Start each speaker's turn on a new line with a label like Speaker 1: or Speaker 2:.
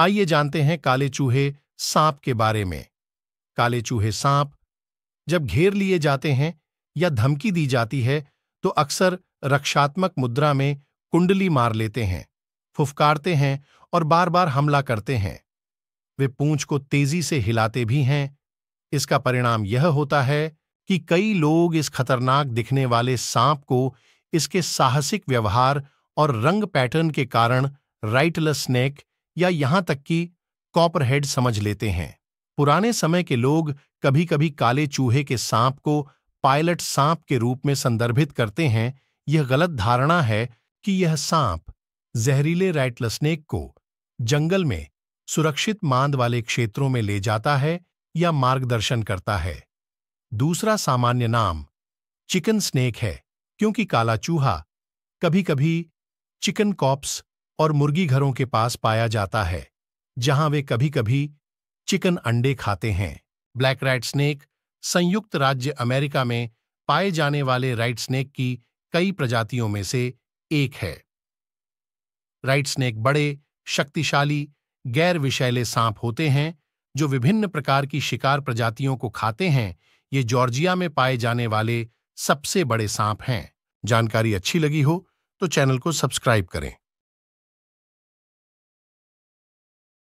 Speaker 1: आइए जानते हैं काले चूहे सांप के बारे में काले चूहे सांप जब घेर लिए जाते हैं या धमकी दी जाती है तो अक्सर रक्षात्मक मुद्रा में कुंडली मार लेते हैं फुफकारते हैं और बार बार हमला करते हैं वे पूंछ को तेजी से हिलाते भी हैं इसका परिणाम यह होता है कि कई लोग इस खतरनाक दिखने वाले सांप को इसके साहसिक व्यवहार और रंग पैटर्न के कारण राइटलस स्नेक या यहां तक कि कॉपरहेड समझ लेते हैं पुराने समय के लोग कभी कभी काले चूहे के सांप को पायलट सांप के रूप में संदर्भित करते हैं यह गलत धारणा है कि यह सांप जहरीले राइटलस्नेक को जंगल में सुरक्षित मांद वाले क्षेत्रों में ले जाता है या मार्गदर्शन करता है दूसरा सामान्य नाम चिकन स्नेक है क्योंकि काला चूहा कभी कभी चिकन कॉप्स और मुर्गी घरों के पास पाया जाता है जहां वे कभी कभी चिकन अंडे खाते हैं ब्लैक राइट स्नेक संयुक्त राज्य अमेरिका में पाए जाने वाले राइट स्नेक की कई प्रजातियों में से एक है राइट स्नेक बड़े शक्तिशाली गैर विषैले सांप होते हैं जो विभिन्न प्रकार की शिकार प्रजातियों को खाते हैं ये जॉर्जिया में पाए जाने वाले सबसे बड़े सांप हैं जानकारी अच्छी लगी हो तो चैनल को सब्सक्राइब करें